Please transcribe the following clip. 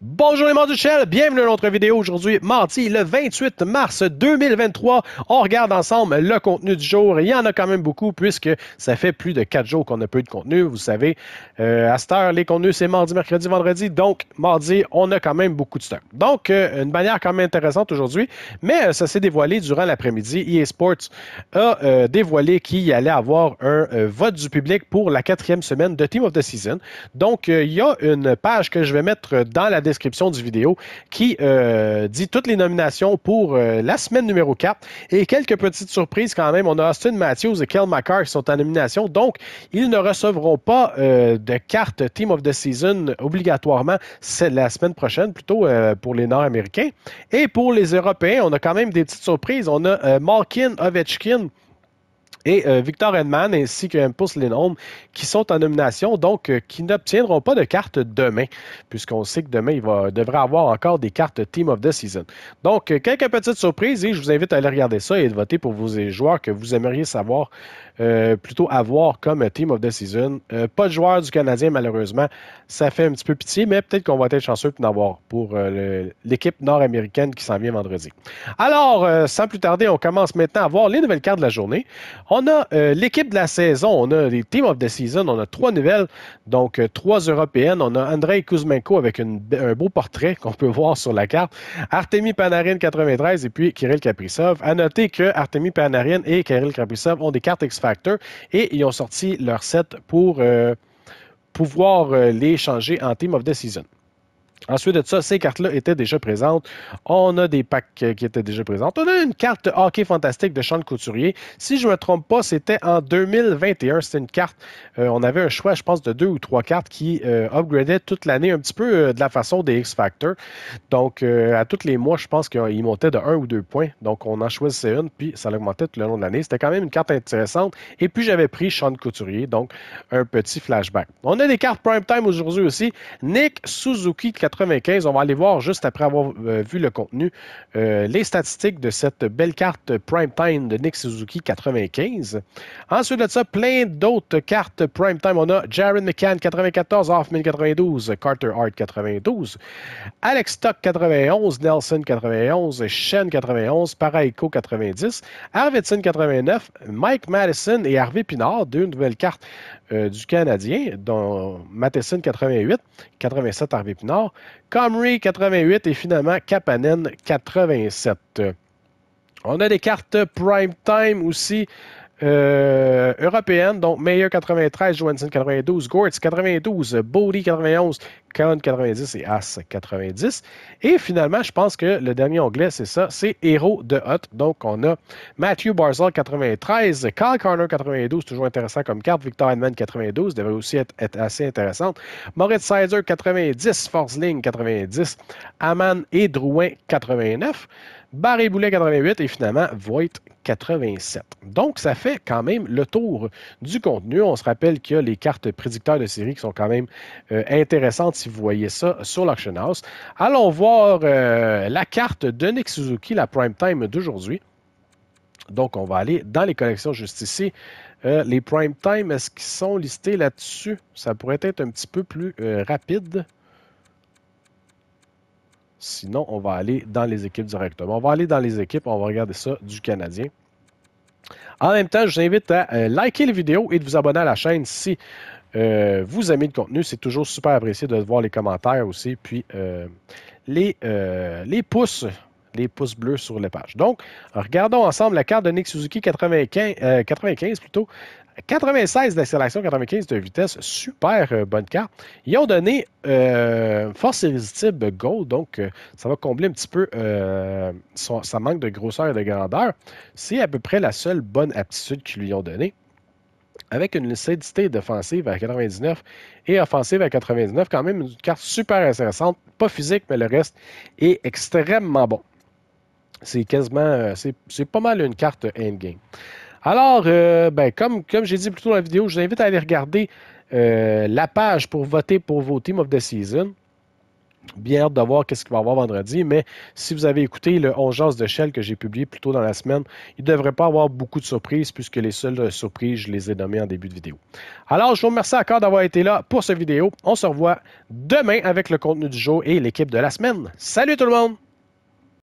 Bonjour les chel, bienvenue à notre vidéo aujourd'hui, mardi le 28 mars 2023. On regarde ensemble le contenu du jour. Il y en a quand même beaucoup puisque ça fait plus de quatre jours qu'on a peu de contenu. Vous savez, euh, à cette heure, les contenus c'est mardi, mercredi, vendredi. Donc, mardi, on a quand même beaucoup de temps. Donc, euh, une manière quand même intéressante aujourd'hui, mais euh, ça s'est dévoilé durant l'après-midi. EA Sports a dévoilé qu'il allait avoir un vote du public pour la quatrième semaine de Team of the Season. Donc, il y a une page que je vais mettre dans la description description du vidéo qui euh, dit toutes les nominations pour euh, la semaine numéro 4. Et quelques petites surprises quand même. On a Austin Matthews et Kel McCarr qui sont en nomination. Donc, ils ne recevront pas euh, de carte Team of the Season obligatoirement c'est la semaine prochaine, plutôt pour les Nord-Américains. Et pour les Européens, on a quand même des petites surprises. On a Malkin Ovechkin et euh, Victor Edman, ainsi que pouce Lindholm qui sont en nomination, donc euh, qui n'obtiendront pas de carte demain, puisqu'on sait que demain, il va, devrait avoir encore des cartes Team of the Season. Donc, euh, quelques petites surprises et je vous invite à aller regarder ça et de voter pour vos joueurs que vous aimeriez savoir, plutôt avoir comme Team of the Season. pas de joueurs du Canadien, malheureusement. Ça fait un petit peu pitié, mais peut-être qu'on va être chanceux d'en avoir pour l'équipe nord-américaine qui s'en vient vendredi. Alors, sans plus tarder, on commence maintenant à voir les nouvelles cartes de la journée. On a euh, l'équipe de la saison, on a les Team of the Season, on a trois nouvelles, donc euh, trois européennes. On a Andrei Kuzmenko avec un beau portrait qu'on peut voir sur la carte, Artemi Panarin 93 et puis Kirill Kaprizov. À noter que Artemi Panarin et Kirill Kaprizov ont des cartes X-Factor et ils ont sorti leur set pour euh, pouvoir les changer en Team of the Season. Ensuite de ça, ces cartes-là étaient déjà présentes. On a des packs euh, qui étaient déjà présents. On a une carte hockey fantastique de Sean Couturier. Si je ne me trompe pas, c'était en 2021. C'était une carte, euh, on avait un choix, je pense, de deux ou trois cartes qui euh, upgradaient toute l'année, un petit peu de la façon des X-Factor. Donc, à tous les mois, je pense qu'il montait de un ou deux points. Donc, on en choisissait une, puis ça l'augmentait tout le long de l'année. C'était quand même une carte intéressante. Et puis, j'avais pris Sean Couturier, donc un petit flashback. On a des cartes prime time aujourd'hui aussi. Nick Suzuki de on va aller voir, juste après avoir euh, vu le contenu, euh, les statistiques de cette belle carte Prime Time de Nick Suzuki 95. Ensuite de ça, plein d'autres cartes Prime Time. On a Jaron McCann 94, Hoffman 92, Carter Hart 92, Alex Stock 91, Nelson 91, Shen 91, Paraiko 90, Arvidsson 89, Mike Madison et Harvey Pinard, deux nouvelles cartes euh, du Canadien, dont Matheson 88, 87 Harvey Pinard, Comrie 88 et finalement Capanen 87. On a des cartes prime time aussi. Euh, européennes, donc Meyer 93, Johansson 92, Gortz 92, Bodie 91, Canon 90 et As 90. Et finalement, je pense que le dernier onglet, c'est ça, c'est Héros de Hot. Donc, on a Matthew Barzal 93, Kyle Carner 92, toujours intéressant comme carte, Victor Edman 92, devrait aussi être, assez intéressante, Moritz Sizer 90, Forsling 90, Aman et Drouin 89. Barry Boulet 88 et finalement Voight, 87. Donc, ça fait quand même le tour du contenu. On se rappelle qu'il y a les cartes prédicteurs de série qui sont quand même euh, intéressantes si vous voyez ça sur l'Auction House. Allons voir euh, la carte de Nick Suzuki, la prime time d'aujourd'hui. Donc, on va aller dans les collections juste ici. Euh, les prime time, est-ce qu'ils sont listés là-dessus? Ça pourrait être un petit peu plus euh, rapide. Sinon, on va aller dans les équipes directement. On va aller dans les équipes, on va regarder ça du Canadien. En même temps, je vous invite à liker la vidéo et de vous abonner à la chaîne si euh, vous aimez le contenu. C'est toujours super apprécié de voir les commentaires aussi, puis euh, euh, les, pouces les pouces bleus sur les pages. Donc, regardons ensemble la carte de Nick Suzuki 95, 95 plutôt. 96 d'accélération, 95 de vitesse, super bonne carte. Ils ont donné force irrésistible gold, donc ça va combler un petit peu son, sa manque de grosseur et de grandeur. C'est à peu près la seule bonne aptitude qu'ils lui ont donnée avec une lucidité défensive à 99 et offensive à 99. Quand même une carte super intéressante, pas physique, mais le reste est extrêmement bon. C'est quasiment, euh, c'est pas mal une carte endgame. Alors, euh, ben, comme, comme j'ai dit plus tôt dans la vidéo, je vous invite à aller regarder euh, la page pour voter pour vos Team of the Season bien hâte de voir qu'est-ce qu'il va y avoir vendredi, mais si vous avez écouté le 11 de Shell que j'ai publié plus tôt dans la semaine, il ne devrait pas avoir beaucoup de surprises puisque les seules surprises, je les ai nommées en début de vidéo. Alors, je vous remercie encore d'avoir été là pour cette vidéo. On se revoit demain avec le contenu du jour et l'équipe de la semaine. Salut tout le monde!